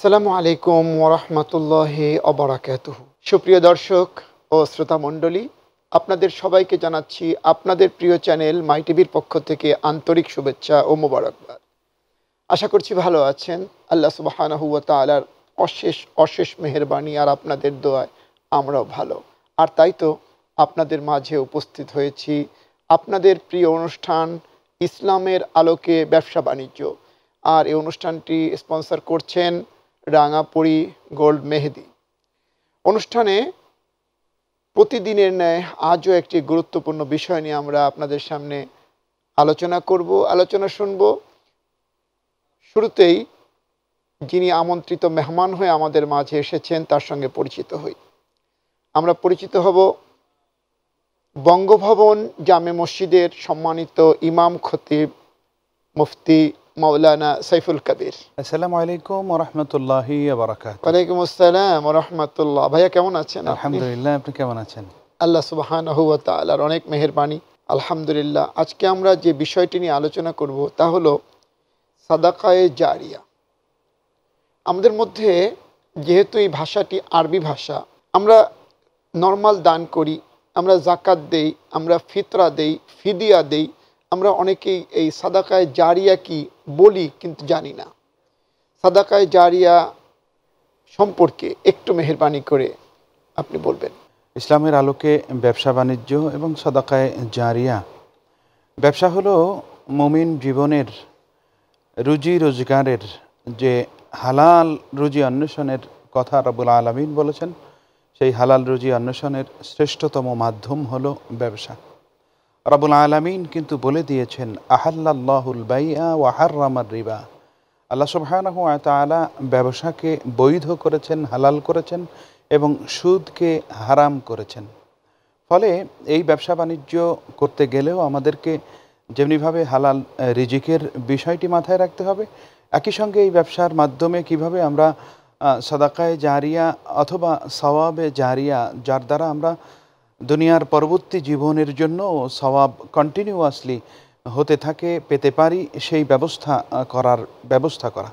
সালামু আলাইকুম ওরহমতুল্লাহ অবরাকাত সুপ্রিয় দর্শক ও শ্রোতা মণ্ডলী আপনাদের সবাইকে জানাচ্ছি আপনাদের প্রিয় চ্যানেল মাই টিভির পক্ষ থেকে আন্তরিক শুভেচ্ছা ও মোবারকবাদ আশা করছি ভালো আছেন আল্লাহ সুবাহানহুয়া তালার অশেষ অশেষ মেহরবানি আর আপনাদের দোয়ায় আমরাও ভালো আর তাই তো আপনাদের মাঝে উপস্থিত হয়েছি আপনাদের প্রিয় অনুষ্ঠান ইসলামের আলোকে ব্যবসা বাণিজ্য আর এই অনুষ্ঠানটি স্পন্সর করছেন রাঙাপুরি গোল্ড মেহেদি অনুষ্ঠানে প্রতিদিনের ন্যায় আজও একটি গুরুত্বপূর্ণ বিষয় নিয়ে আমরা আপনাদের সামনে আলোচনা করব আলোচনা শুনব শুরুতেই যিনি আমন্ত্রিত মেহমান হয়ে আমাদের মাঝে এসেছেন তার সঙ্গে পরিচিত হই আমরা পরিচিত হব বঙ্গভবন জামে মসজিদের সম্মানিত ইমাম খতিব মুফতি মাওলানা সাইফুল কাবির আসসালামু আলাইকুম রহমতুল্লাহি ওয়ালাইকুম আসসালাম রহমতুল্লাহ ভাইয়া কেমন আছেন আলহামদুলিল্লাহ আপনি কেমন আছেন আল্লাহ সুবাহান তালার অনেক মেহরবানি আলহামদুলিল্লাহ আজকে আমরা যে বিষয়টি নিয়ে আলোচনা করব তা হলো সাদাকায়ে জারিয়া আমাদের মধ্যে যেহেতু এই ভাষাটি আরবি ভাষা আমরা নর্মাল দান করি আমরা জাকাত দেই আমরা ফিতরা দেই ফিদিয়া দেই আমরা অনেকেই এই সাদাকায় জারিয়া কি বলি কিন্তু জানি না সাদাকায় জারিয়া সম্পর্কে একটু মেহরবানি করে আপনি বলবেন ইসলামের আলোকে ব্যবসা বাণিজ্য এবং সাদাকায় জারিয়া ব্যবসা হলো মমিন জীবনের রুজি রোজগারের যে হালাল রুজি অন্বেষণের কথা রবুল আলমিন বলেছেন সেই হালাল রুজি অন্বেষণের শ্রেষ্ঠতম মাধ্যম হলো ব্যবসা রাবুল আলমিন কিন্তু বলে দিয়েছেন আহাল্লাহুল বাইয়া ওয়াহার্রামার রিবা আল্লাহ সুবাহ তালা ব্যবসাকে বৈধ করেছেন হালাল করেছেন এবং সুদকে হারাম করেছেন ফলে এই ব্যবসা বাণিজ্য করতে গেলেও আমাদেরকে যেমনিভাবে হালাল রিজিকের বিষয়টি মাথায় রাখতে হবে একই সঙ্গে এই ব্যবসার মাধ্যমে কিভাবে আমরা সাদাকায় জারিয়া অথবা সওয়াবে জারিয়া যার দ্বারা আমরা দুনিয়ার পরবর্তী জীবনের জন্য সওয়াব কন্টিনিউয়াসলি হতে থাকে পেতে পারি সেই ব্যবস্থা করার ব্যবস্থা করা